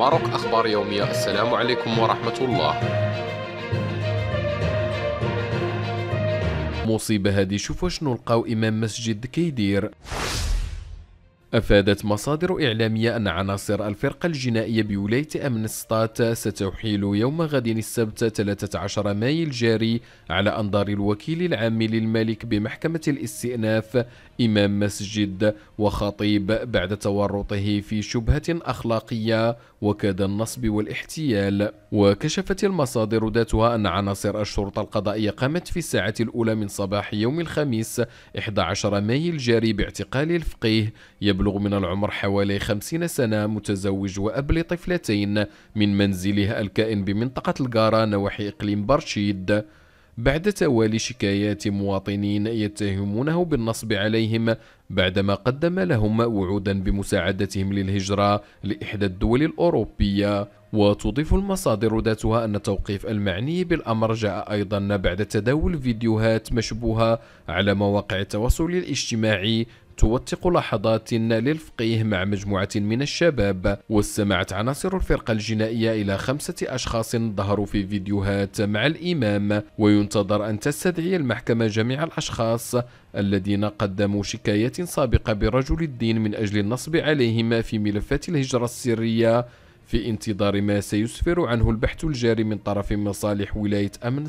ماروك أخبار يومية السلام عليكم ورحمة الله مصيبة هذه شوفوا شنو لقاو إمام مسجد كيدير أفادت مصادر إعلامية أن عناصر الفرقة الجنائية بولاية أمنستات ستحيل يوم غد السبت 13 ماي الجاري على أنظار الوكيل العام للملك بمحكمة الاستئناف إمام مسجد وخطيب بعد تورطه في شبهة أخلاقية وكاد النصب والاحتيال وكشفت المصادر ذاتها أن عناصر الشرطة القضائية قامت في الساعة الأولى من صباح يوم الخميس 11 ماي الجاري باعتقال الفقيه يبلغ من العمر حوالي خمسين سنة متزوج وأب لطفلتين من منزله الكائن بمنطقة القارة نواحي إقليم برشيد بعد توالي شكايات مواطنين يتهمونه بالنصب عليهم بعدما قدم لهم وعودا بمساعدتهم للهجرة لإحدى الدول الأوروبية وتضيف المصادر ذاتها أن التوقيف المعني بالأمر جاء أيضا بعد تداول فيديوهات مشبوهة على مواقع التواصل الاجتماعي توثق لحظات للفقيه مع مجموعة من الشباب واستمعت عناصر الفرقة الجنائية إلى خمسة أشخاص ظهروا في فيديوهات مع الإمام وينتظر أن تستدعي المحكمة جميع الأشخاص الذين قدموا شكايات سابقة برجل الدين من أجل النصب عليهم في ملفات الهجرة السرية في انتظار ما سيسفر عنه البحث الجاري من طرف مصالح ولاية أمن